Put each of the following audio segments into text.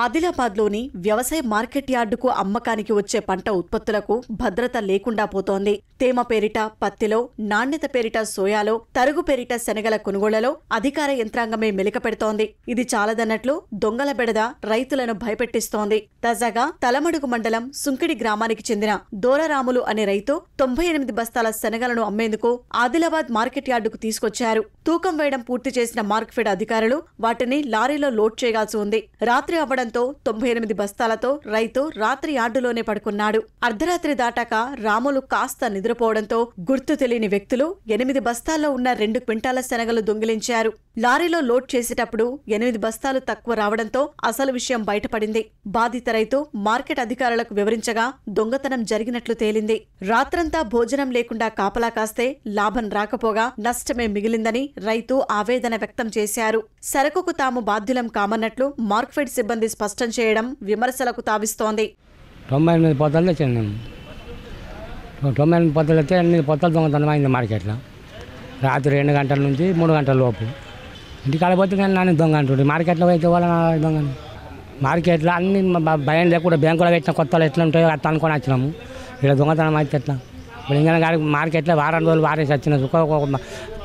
ఆదిలాబాద్లోని వ్యవసాయ మార్కెట్ యార్డుకు అమ్మకానికి వచ్చే పంట ఉత్పత్తులకు భద్రత లేకుండా పోతోంది తేమ పేరిట పత్తిలో నాణ్యత పేరిట సోయాలో తరుగు పేరిట శనగల కొనుగోళ్లలో అధికార యంత్రాంగమే పెడుతోంది ఇది చాలదన్నట్లు దొంగల బెడద రైతులను భయపెట్టిస్తోంది తాజాగా తలమడుగు మండలం సుంకిడి గ్రామానికి చెందిన దోరరాములు అనే రైతు తొంభై ఎనిమిది బస్తాల శనగలను అమ్మేందుకు ఆదిలాబాద్ మార్కెట్ యార్డుకు తీసుకొచ్చారు తూకం వేయడం పూర్తి చేసిన మార్క్ఫెడ్ అధికారులు వాటిని లారీలో లోడ్ చేయాల్సి ఉంది రాత్రి అవ్వడం కావడంతో తొంభై ఎనిమిది బస్తాలతో రైతు రాత్రి యార్డులోనే పడుకున్నాడు అర్ధరాత్రి దాటాక రాములు కాస్త నిద్రపోవడంతో గుర్తు తెలియని వ్యక్తులు ఎనిమిది బస్తాల్లో ఉన్న రెండు క్వింటాల శనగలు దొంగిలించారు లారీలో లోడ్ చేసేటప్పుడు ఎనిమిది బస్తాలు తక్కువ రావడంతో అసలు విషయం బయటపడింది బాధిత రైతు మార్కెట్ అధికారులకు వివరించగా దొంగతనం జరిగినట్లు తేలింది రాత్రంతా భోజనం లేకుండా కాపలా కాస్తే లాభం రాకపోగా నష్టమే మిగిలిందని రైతు ఆవేదన వ్యక్తం చేశారు సరకుకు తాము బాధ్యులం కామన్నట్లు మార్క్ఫెడ్ సిబ్బంది స్పష్టం చేయడం విమర్శలకు తావిస్తోంది తొంభై ఎనిమిది పొత్తాలు తెచ్చాను తొంభై ఎనిమిది పొత్తాలు తెచ్చి ఎనిమిది దొంగతనం అయింది మార్కెట్లో రాత్రి రెండు గంటల నుంచి మూడు గంటల లోపు ఇంటికాడ పోతే నేను నన్ను దొంగ అంటుండే మార్కెట్లో అయితే వాళ్ళ దొంగ మార్కెట్లో అన్ని భయం లేకుండా బ్యాంకులో పెట్టిన కొత్తలు ఎట్లా ఉంటాయో అట్లా అనుకొని వచ్చినాము ఇలా దొంగతనం అయితే ఎట్లా ఇప్పుడు ఇంకా మార్కెట్లో వారం రోజులు వారేసి వచ్చిన సుఖ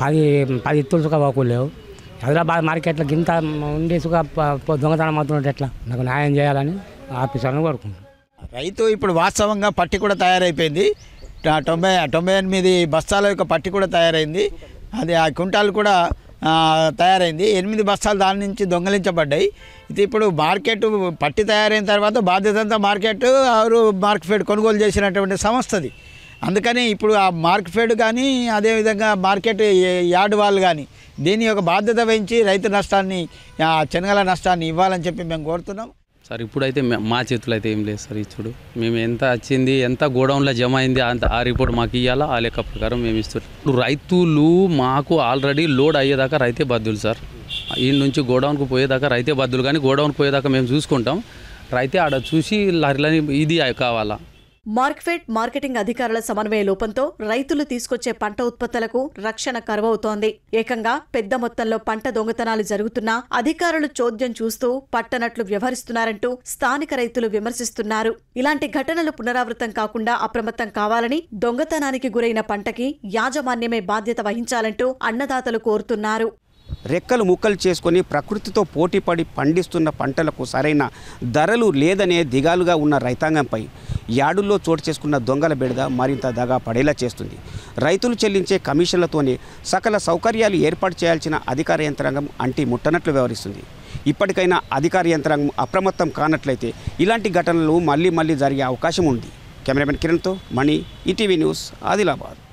పది పది ఇత్తులు సుఖ పోకులు లేవు హైదరాబాద్ మార్కెట్లో గింత ఉండేసుగా దొంగతనం అవుతున్నట్టు ఎట్లా నాకు న్యాయం చేయాలని ఆఫీసర్ని కోరుకుంటున్నాను రైతు ఇప్పుడు వాస్తవంగా పట్టి కూడా తయారైపోయింది తొంభై తొంభై ఎనిమిది బస్తాల యొక్క పట్టి కూడా తయారైంది అది ఆ కుంటాలు కూడా తయారైంది ఎనిమిది బస్తాలు దాని నుంచి దొంగలించబడ్డాయి ఇది ఇప్పుడు మార్కెట్ పట్టి తయారైన తర్వాత బాధ్యత అంతా మార్కెట్ ఆరు మార్కెట్ కొనుగోలు చేసినటువంటి సంస్థది అందుకని ఇప్పుడు ఆ మార్క్ ఫెడ్ కానీ అదేవిధంగా మార్కెట్ యార్డ్ వాళ్ళు కానీ దీని యొక్క బాధ్యత వహించి రైతు నష్టాన్ని చెనగల నష్టాన్ని ఇవ్వాలని చెప్పి మేము కోరుతున్నాం సార్ ఇప్పుడైతే మా చేతులు అయితే ఏం లేదు సార్ ఇచ్చుడు మేము ఎంత వచ్చింది ఎంత గోడౌన్లో జమ అయింది అంత ఆ రిపోర్ట్ మాకు ఇవ్వాలా ఆ లెక్క ప్రకారం మేము ఇస్తున్నాం ఇప్పుడు రైతులు మాకు ఆల్రెడీ లోడ్ అయ్యేదాకా రైతే బద్దులు సార్ ఈ నుంచి గోడౌన్కు పోయేదాకా రైతే బద్దులు కానీ గోడౌన్కి పోయేదాకా మేము చూసుకుంటాం రైతే ఆడ చూసి లారీలని ఇది కావాలా మార్క్ఫెడ్ మార్కెటింగ్ అధికారుల సమన్వయ లోపంతో రైతులు తీసుకొచ్చే పంట ఉత్పత్తులకు రక్షణ కరువవుతోంది ఏకంగా పెద్ద మొత్తంలో పంట దొంగతనాలు జరుగుతున్నా అధికారులు చోద్యం చూస్తూ పట్టనట్లు వ్యవహరిస్తున్నారంటూ స్థానిక రైతులు విమర్శిస్తున్నారు ఇలాంటి ఘటనలు పునరావృతం కాకుండా అప్రమత్తం కావాలని దొంగతనానికి గురైన పంటకి యాజమాన్యమే బాధ్యత వహించాలంటూ అన్నదాతలు కోరుతున్నారు రెక్కలు ముక్కలు చేసుకొని ప్రకృతితో పోటీపడి పండిస్తున్న పంటలకు సరైన ధరలు లేదనే దిగాలుగా ఉన్న రైతాంగంపై యాడుల్లో చోటు చేసుకున్న దొంగల బెడద మరింత దగా పడేలా చేస్తుంది రైతులు చెల్లించే కమిషన్లతోనే సకల సౌకర్యాలు ఏర్పాటు చేయాల్సిన అధికార యంత్రాంగం అంటి ముట్టనట్లు వ్యవహరిస్తుంది ఇప్పటికైనా అధికార యంత్రాంగం అప్రమత్తం కానట్లయితే ఇలాంటి ఘటనలు మళ్ళీ మళ్ళీ జరిగే అవకాశం ఉంది కెమెరామెన్ కిరణ్తో మణి ఈటీవీ న్యూస్ ఆదిలాబాద్